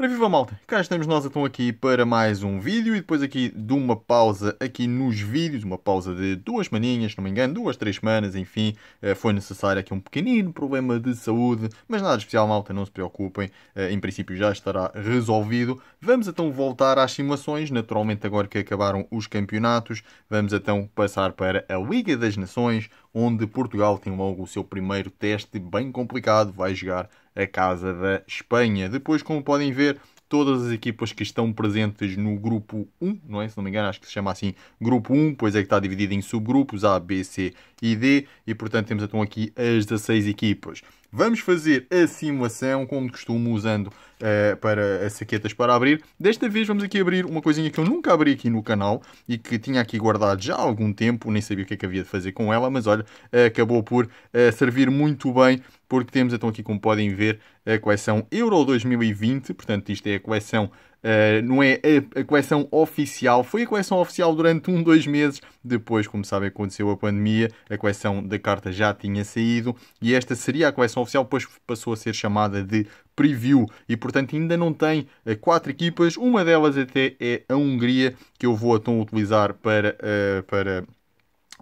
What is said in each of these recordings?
Ora viva malta, cá estamos nós então aqui para mais um vídeo e depois aqui de uma pausa aqui nos vídeos, uma pausa de duas maninhas, se não me engano, duas, três semanas, enfim, eh, foi necessário aqui um pequenino problema de saúde, mas nada especial malta, não se preocupem, eh, em princípio já estará resolvido. Vamos então voltar às simulações, naturalmente agora que acabaram os campeonatos, vamos então passar para a Liga das Nações, onde Portugal tem logo o seu primeiro teste bem complicado, vai jogar a casa da Espanha. Depois, como podem ver, todas as equipas que estão presentes no grupo 1, não é? Se não me engano, acho que se chama assim grupo 1, pois é que está dividido em subgrupos A, B, C e D. E portanto temos então aqui as 16 equipas. Vamos fazer a simulação, como de costume, usando uh, para as saquetas para abrir. Desta vez vamos aqui abrir uma coisinha que eu nunca abri aqui no canal e que tinha aqui guardado já há algum tempo, nem sabia o que é que havia de fazer com ela, mas olha, uh, acabou por uh, servir muito bem, porque temos então aqui, como podem ver, a coleção Euro 2020, portanto isto é a coleção Uh, não é a, a, coleção oficial, foi a coleção oficial durante um, dois meses. Depois, como sabem, aconteceu a pandemia, a coleção da carta já tinha saído e esta seria a coleção oficial, depois passou a ser chamada de preview e portanto ainda não tem uh, quatro equipas, uma delas até é a Hungria, que eu vou então utilizar para. Uh, para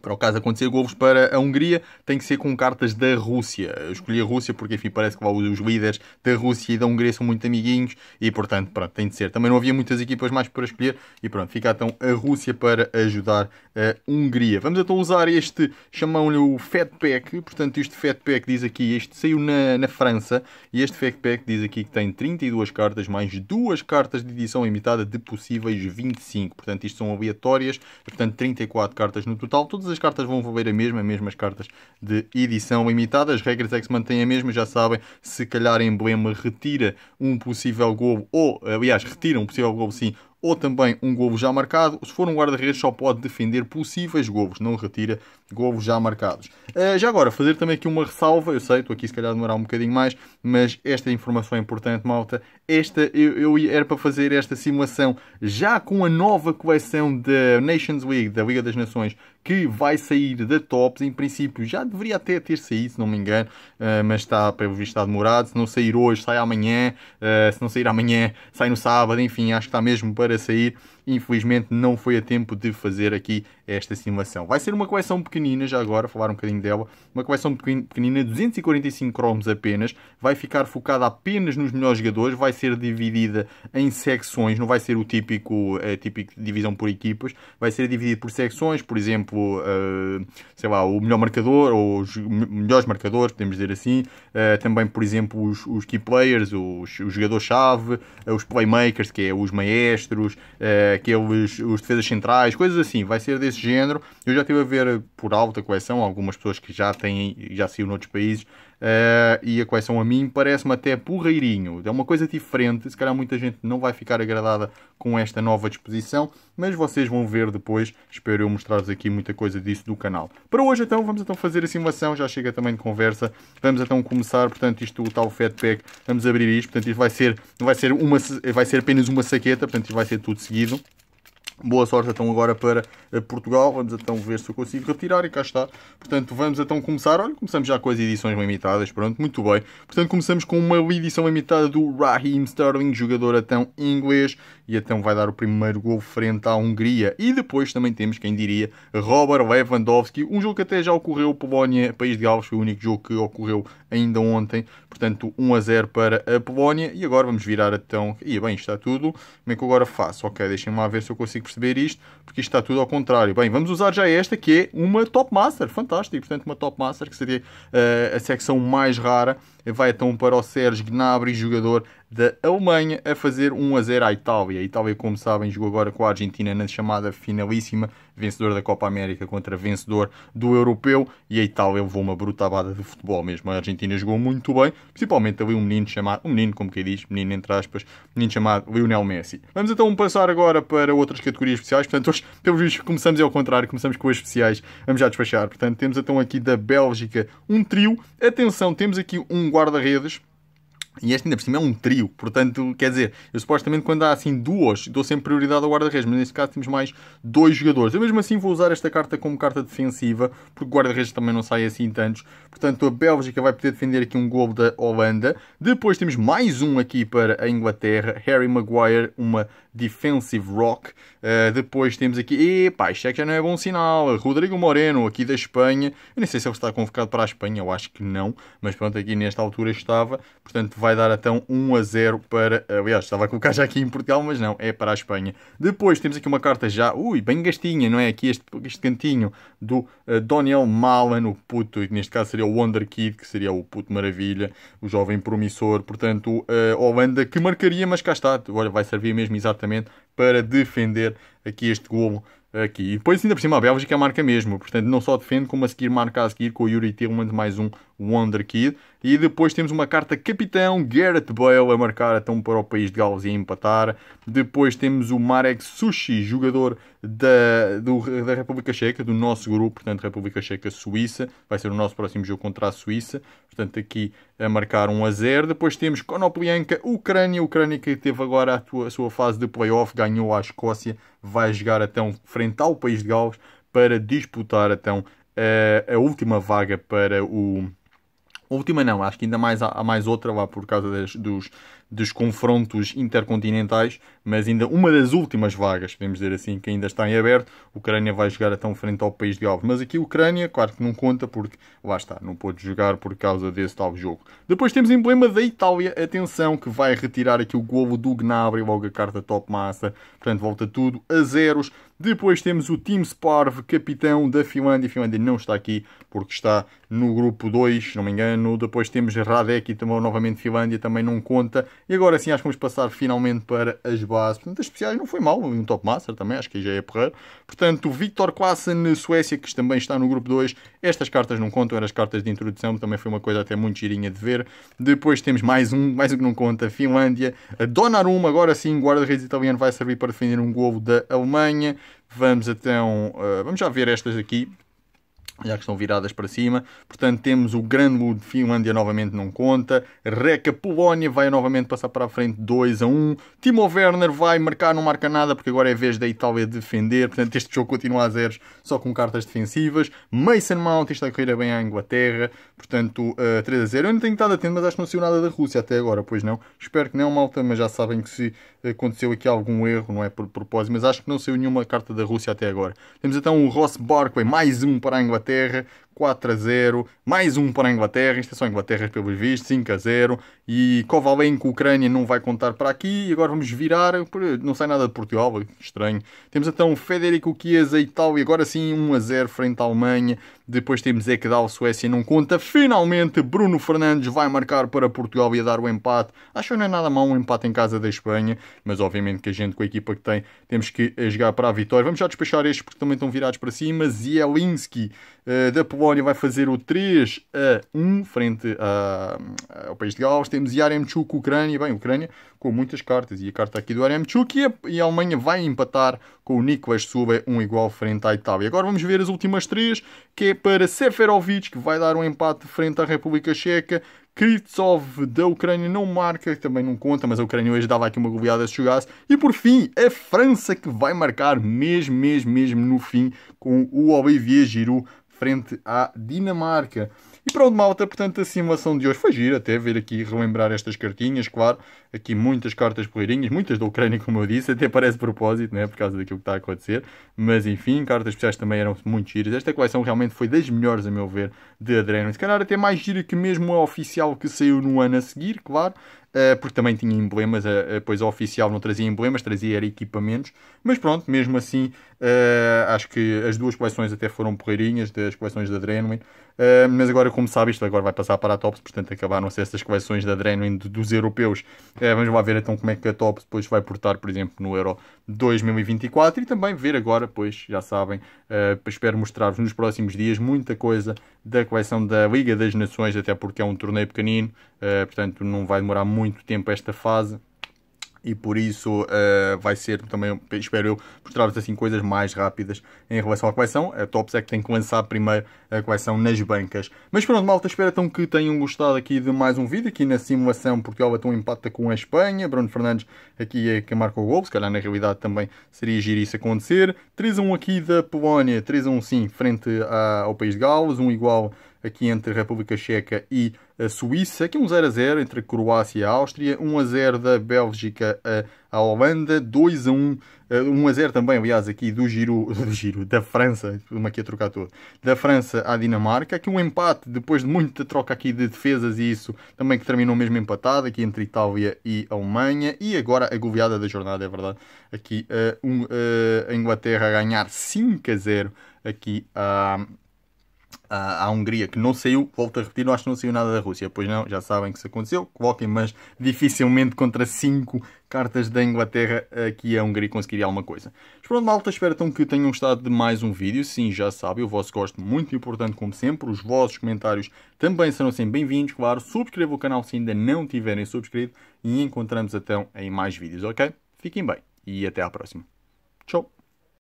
para o caso acontecer golos para a Hungria, tem que ser com cartas da Rússia. Eu escolhi a Rússia porque, enfim, parece que os líderes da Rússia e da Hungria são muito amiguinhos e, portanto, pronto, tem de ser. Também não havia muitas equipas mais para escolher e, pronto, fica então a Rússia para ajudar a Hungria. Vamos então usar este, chamam-lhe o Fat Pack. Portanto, este Fat Pack diz aqui, este saiu na, na França e este Fat Pack diz aqui que tem 32 cartas mais duas cartas de edição limitada de possíveis 25. Portanto, isto são aleatórias, portanto, 34 cartas no total. Todas as cartas vão valer a mesma, as mesmas cartas de edição limitada. As regras é que se mantêm a mesma, já sabem. Se calhar emblema retira um possível globo, ou aliás, retira um possível globo sim, ou também um golo já marcado. Se for um guarda-redes, só pode defender possíveis globos, não retira globos já marcados. Uh, já agora, fazer também aqui uma ressalva, eu sei, estou aqui se calhar a demorar um bocadinho mais, mas esta informação é importante, malta. Esta, eu, eu era para fazer esta simulação já com a nova coleção da Nations League, da Liga das Nações, que vai sair da Tops. Em princípio, já deveria até ter saído, se não me engano, uh, mas está, pelo visto, está demorado. Se não sair hoje, sai amanhã. Uh, se não sair amanhã, sai no sábado. Enfim, acho que está mesmo para sair. Infelizmente não foi a tempo de fazer aqui esta simulação. Vai ser uma coleção pequenina, já agora, falar um bocadinho dela. Uma coleção pequenina, 245 cromos apenas. Vai ficar focada apenas nos melhores jogadores. Vai ser dividida em secções. Não vai ser o típico, eh, típico divisão por equipas. Vai ser dividido por secções. Por exemplo, uh, sei lá, o melhor marcador ou os melhores marcadores, podemos dizer assim. Uh, também, por exemplo, os, os key players, os, os jogadores-chave, os playmakers, que é os maestros. Uh, é, aqueles, os defesas centrais, coisas assim, vai ser desse género. Eu já estive a ver por alta coleção algumas pessoas que já têm, já saíram noutros países, Uh, e a coleção a mim parece-me até porreirinho. É uma coisa diferente, se calhar muita gente não vai ficar agradada com esta nova disposição, mas vocês vão ver depois, espero eu mostrar-vos aqui muita coisa disso do canal. Para hoje então, vamos então fazer a simulação, já chega também de conversa, vamos então começar, portanto isto o tal Fatpack, vamos abrir isto, portanto isto vai ser, vai ser, uma, vai ser apenas uma saqueta, portanto isto vai ser tudo seguido. Boa sorte então agora para eh, Portugal. Vamos então ver se eu consigo retirar e cá está. Portanto, vamos então começar. Olha, começamos já com as edições limitadas, pronto, muito bem. Portanto, começamos com uma edição limitada do Raheem Sterling, jogador então inglês, e então vai dar o primeiro gol frente à Hungria. E depois também temos, quem diria, Robert Lewandowski, um jogo que até já ocorreu Polónia, País de Alves foi o único jogo que ocorreu ainda ontem, portanto 1 a 0 para a Polónia, e agora vamos virar então, e bem, está tudo, como é que eu agora faço? Ok, deixem-me lá ver se eu consigo perceber isto, porque isto está tudo ao contrário. Bem, vamos usar já esta que é uma Top Master, fantástico, portanto uma Top Master que seria uh, a secção mais rara Vai então para o Sérgio Gnabry, jogador da Alemanha, a fazer 1 a 0 à Itália. A Itália, como sabem, jogou agora com a Argentina na chamada finalíssima vencedor da Copa América contra vencedor do Europeu, e a Itália levou uma brutabada de futebol mesmo. A Argentina jogou muito bem, principalmente ali um menino chamado, um menino, como que diz, menino entre aspas, menino chamado Lionel Messi. Vamos então passar agora para outras categorias especiais, portanto hoje, pelo visto, começamos ao contrário, começamos com as especiais, vamos já despachar. Portanto, temos então aqui da Bélgica um trio, atenção, temos aqui um guarda-redes, e este ainda por cima é um trio, portanto, quer dizer, eu supostamente quando há assim duas, dou sempre prioridade ao guarda-redes, mas neste caso temos mais dois jogadores. Eu mesmo assim vou usar esta carta como carta defensiva, porque guarda-redes também não sai assim tantos. Portanto, a Bélgica vai poder defender aqui um gol da Holanda. Depois temos mais um aqui para a Inglaterra, Harry Maguire, uma defensive rock. Uh, depois temos aqui, epá, isto é que já não é bom sinal, Rodrigo Moreno, aqui da Espanha. Eu nem sei se ele está convocado para a Espanha, eu acho que não, mas pronto, aqui nesta altura estava, portanto vai dar então 1 a 0 para. Aliás, estava a colocar já aqui em Portugal, mas não, é para a Espanha. Depois temos aqui uma carta já, ui, bem gastinha, não é? Aqui este, este cantinho do uh, Daniel Malan, o puto, neste caso seria o Wonder Kid, que seria o puto maravilha, o jovem promissor. Portanto, uh, Holanda que marcaria, mas cá está, olha, vai servir mesmo exatamente para defender aqui este golo aqui. E depois, ainda por cima, a Bélgica marca mesmo. Portanto, não só defende, como a seguir marca a seguir com o Yuri Tillman mais um Wonder Kid. E depois temos uma carta capitão, Garrett Bale, a marcar então para o país de Gales e empatar. Depois temos o Marek Sushi, jogador da, do, da República Checa, do nosso grupo, portanto, República Checa-Suíça. Vai ser o nosso próximo jogo contra a Suíça. Portanto, aqui a marcar 1 a 0. Depois temos Konoplianka, Ucrânia. Ucrânia que teve agora a, tua, a sua fase de playoff, ganhou à Escócia. Vai jogar então frente ao país de Gales para disputar então a, eh, a última vaga para o última não, acho que ainda mais há, mais outra lá por causa das, dos, dos confrontos intercontinentais, mas ainda uma das últimas vagas, podemos dizer assim, que ainda está em aberto. A Ucrânia vai jogar então frente ao país de alvo. Mas aqui a Ucrânia, claro que não conta, porque lá está, não pôde jogar por causa desse tal jogo. Depois temos emblema da Itália, atenção, que vai retirar aqui o globo do Gnabry, logo a carta top massa. Portanto, volta tudo a zeros. Depois temos o Team Sparv, capitão da Finlândia. A Finlândia não está aqui porque está no grupo 2, se não me engano. Depois temos Radek e também novamente Finlândia, também não conta. E agora sim, acho que vamos passar finalmente para as bases. Portanto, as especiais não foi mal, um top master também, acho que aí já é porreiro. Portanto, o Victor Klaassen na Suécia, que também está no grupo 2. Estas cartas não contam, eram as cartas de introdução, também foi uma coisa até muito girinha de ver. Depois temos mais um, mais um que não conta, Finlândia. A Donnarumma, agora sim, guarda-redes italiano, vai servir para defender um golo da Alemanha. Vamos então, uh, vamos já ver estas aqui já que estão viradas para cima. Portanto, temos o Grânwood, Finlândia novamente não conta. Reca, Polónia vai novamente passar para a frente 2 a 1. Timo Werner vai marcar, não marca nada, porque agora é vez da Itália defender. Portanto, este jogo continua a zeros, só com cartas defensivas. Mason Mount, isto a correr bem à Inglaterra. Portanto, uh, eh, 3 a 0. Eu não tenho estado atento, mas acho que não saiu nada da Rússia até agora, pois não. Espero que não, malta, mas já sabem que se aconteceu aqui algum erro, não é por propósito, mas acho que não saiu nenhuma carta da Rússia até agora. Temos então o Ross Barkley, mais um para a Inglaterra Inglaterra, 4 a 0, mais um para a Inglaterra, isto é só Inglaterra pelos vistos, 5 a 0, e Kovalenko, Ucrânia, não vai contar para aqui, e agora vamos virar, não sai nada de Portugal, estranho. Temos então Federico Chiesa, Itália, agora sim 1 a 0 frente à Alemanha, depois temos Ekdal, Suécia, não conta, finalmente Bruno Fernandes vai marcar para Portugal e dar o empate, acho que não é nada mal um empate em casa da Espanha, mas obviamente que a gente com a equipa que tem, temos que eh, jogar para a vitória. Vamos já despachar estes porque também estão virados para cima, Zielinski, eh, da Polónia vai fazer o 3 a 1 frente a, ao país de Gales. Temos Yaremchuk, Ucrânia, bem, Ucrânia com muitas cartas. E a carta aqui do Yaremchuk e a, e a Alemanha vai empatar com o Nicolas Suba, um igual frente à Itália. Agora vamos ver as últimas três, que é para Seferovic, que vai dar um empate frente à República Checa, Kritsov da Ucrânia não marca, também não conta, mas a Ucrânia hoje dava aqui uma goleada se jogasse. E por fim, a é França que vai marcar mesmo, mesmo, mesmo no fim com o Olivier Giroud frente à Dinamarca. E pronto, malta, portanto, a simulação de hoje foi gira, até ver aqui, relembrar estas cartinhas, claro. Aqui muitas cartas poeirinhas, muitas da Ucrânia, como eu disse, até parece propósito, né, por causa daquilo que está a acontecer. Mas enfim, cartas especiais também eram muito giras. Esta coleção realmente foi das melhores, a meu ver, de Adrenaline. Se calhar até mais gira que mesmo a oficial que saiu no ano a seguir, claro. Eh, porque também tinha emblemas, eh, eh, pois a oficial não trazia emblemas, trazia era equipamentos, mas pronto, mesmo assim, uh, acho que as duas coleções até foram porreirinhas, das coleções da Adrenaline, mas agora, como sabe, isto agora vai passar para a Tops, portanto acabaram-se essas coleções da Adrenaline dos europeus, vamos lá ver então como é que a Tops depois vai portar, por exemplo, no Euro 2024 e também ver agora, pois já sabem, espero mostrar-vos nos próximos dias muita coisa da coleção da Liga das Nações, até porque é um torneio pequenino, eh, portanto não vai demorar muito tempo esta fase e por isso uh, vai ser também, espero eu, mostrar-vos assim coisas mais rápidas em relação à coleção. A Tops é que tem que lançar primeiro a coleção nas bancas. Mas pronto, malta, espero então que tenham gostado aqui de mais um vídeo, aqui na simulação Portugal um empata com a Espanha, Bruno Fernandes aqui é quem marca o gol, se calhar na realidade também seria giro isso acontecer. 3 1 aqui da Polónia, 3 1 sim, frente ao País de Gales, um igual aqui entre República Checa e a Suíça, aqui é um 0 a 0 entre Croácia e Áustria, 1 a 0 da Bélgica à Holanda, 2 a 1, 1 a 0 também, aliás, aqui do Giro, do Giro da França, uma aqui a trocar todo, da França à Dinamarca, aqui um empate depois de muita troca aqui de defesas e isso também que terminou mesmo empatado aqui entre Itália e Alemanha e agora a goleada da jornada, é verdade, aqui uh, um, uh, a Inglaterra a ganhar 5 a 0 aqui a uh, à, Hungria, que não saiu, volto a repetir, não acho que não saiu nada da Rússia. Pois não, já sabem que isso aconteceu, coloquem, mas dificilmente contra 5 cartas da Inglaterra aqui a Hungria conseguiria alguma coisa. Mas pronto, malta, espero então que tenham gostado de mais um vídeo. Sim, já sabem, o vosso gosto muito importante como sempre. Os vossos comentários também serão sempre bem-vindos, claro. Subscrevam o canal se ainda não tiverem subscrito e encontramos então em mais vídeos, ok? Fiquem bem e até à próxima. Tchau!